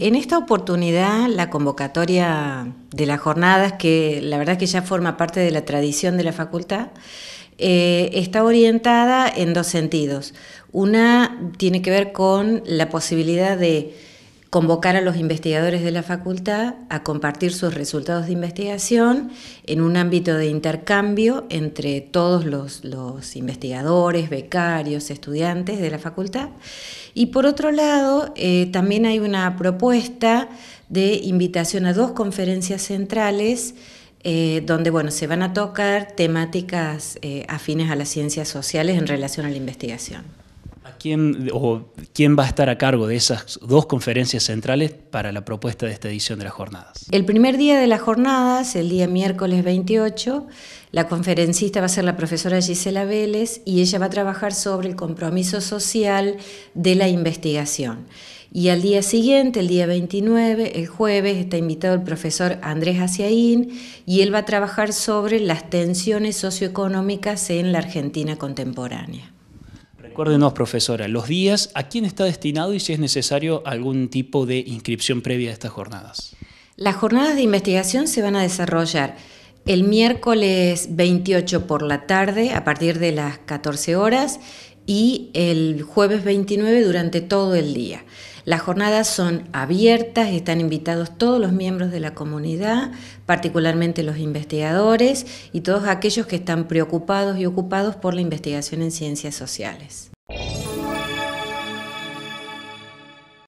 en esta oportunidad, la convocatoria de las jornadas, que la verdad que ya forma parte de la tradición de la facultad, eh, está orientada en dos sentidos. Una tiene que ver con la posibilidad de convocar a los investigadores de la facultad a compartir sus resultados de investigación en un ámbito de intercambio entre todos los, investigadores, becarios, estudiantes de la facultad. Y por otro lado, eh, también hay una propuesta de invitación a dos conferencias centrales eh, donde bueno, se van a tocar temáticas eh, afines a las ciencias sociales en relación a la investigación quién, o quién va a estar a cargo de esas dos conferencias centrales para la propuesta de esta edición de las jornadas. El primer día de las jornadas, el día miércoles 28, la conferencista va a ser la profesora Gisela Vélez y ella va a trabajar sobre el compromiso social de la investigación. Y al día siguiente, el día 29, el jueves, está invitado el profesor Andrés Haciaín y él va a trabajar sobre las tensiones socioeconómicas en la Argentina contemporánea. Recuérdenos, profesora, los días, ¿a quién está destinado y si es necesario algún tipo de inscripción previa a estas jornadas? Las jornadas de investigación se van a desarrollar el miércoles 28 por la tarde a partir de las 14 horas y el jueves 29 durante todo el día. Las jornadas son abiertas, están invitados todos los miembros de la comunidad, particularmente los investigadores y todos aquellos que están preocupados y ocupados por la investigación en ciencias sociales.